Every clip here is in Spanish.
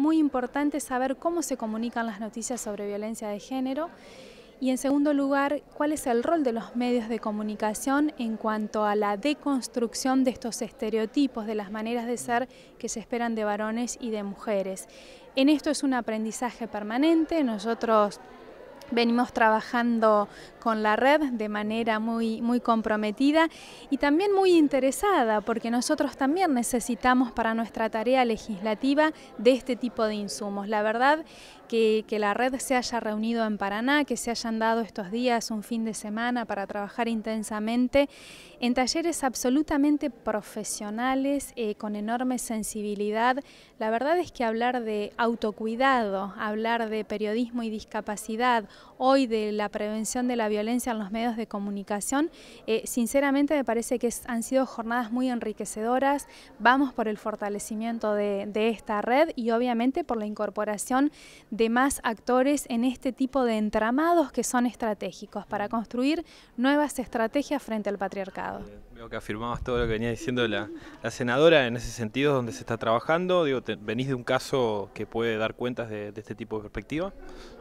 muy importante saber cómo se comunican las noticias sobre violencia de género y en segundo lugar, cuál es el rol de los medios de comunicación en cuanto a la deconstrucción de estos estereotipos, de las maneras de ser que se esperan de varones y de mujeres. En esto es un aprendizaje permanente, nosotros Venimos trabajando con la red de manera muy, muy comprometida y también muy interesada, porque nosotros también necesitamos para nuestra tarea legislativa de este tipo de insumos. La verdad que, que la red se haya reunido en Paraná, que se hayan dado estos días un fin de semana para trabajar intensamente en talleres absolutamente profesionales, eh, con enorme sensibilidad. La verdad es que hablar de autocuidado, hablar de periodismo y discapacidad, hoy de la prevención de la violencia en los medios de comunicación, eh, sinceramente me parece que han sido jornadas muy enriquecedoras, vamos por el fortalecimiento de, esta red y obviamente por la incorporación de más actores en este tipo de entramados que son estratégicos para construir nuevas estrategias frente al patriarcado. Veo que afirmabas todo lo que venía diciendo la, senadora en ese sentido, donde se está trabajando. Digo, ¿Venís de un caso que puede dar cuentas de, este tipo de perspectiva?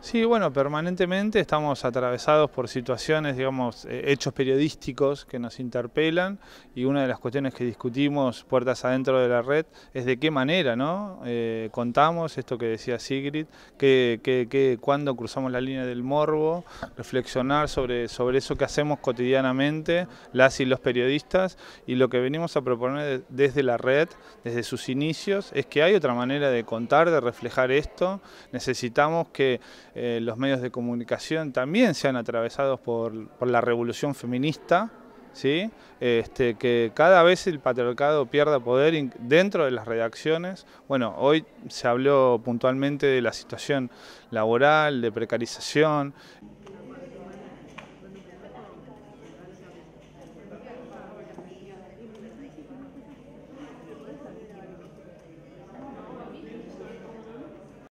Sí, bueno, permanentemente estamos atravesados por situaciones, digamos, eh, hechos periodísticos que nos interpelan y una de las cuestiones que discutimos puertas adentro de la red es de qué manera, ¿no? Eh, contamos esto que decía Sigrid, que, cuando cruzamos la línea del morbo, reflexionar sobre, sobre eso que hacemos cotidianamente las y los periodistas y lo que venimos a proponer desde la red, desde sus inicios, es que hay otra manera de contar, de reflejar esto. Necesitamos que eh, los medios de comunicación también sean atravesados por, la revolución feminista, ¿sí? Este, que cada vez el patriarcado pierda poder dentro de las redacciones. Bueno, hoy se habló puntualmente de la situación laboral, de precarización.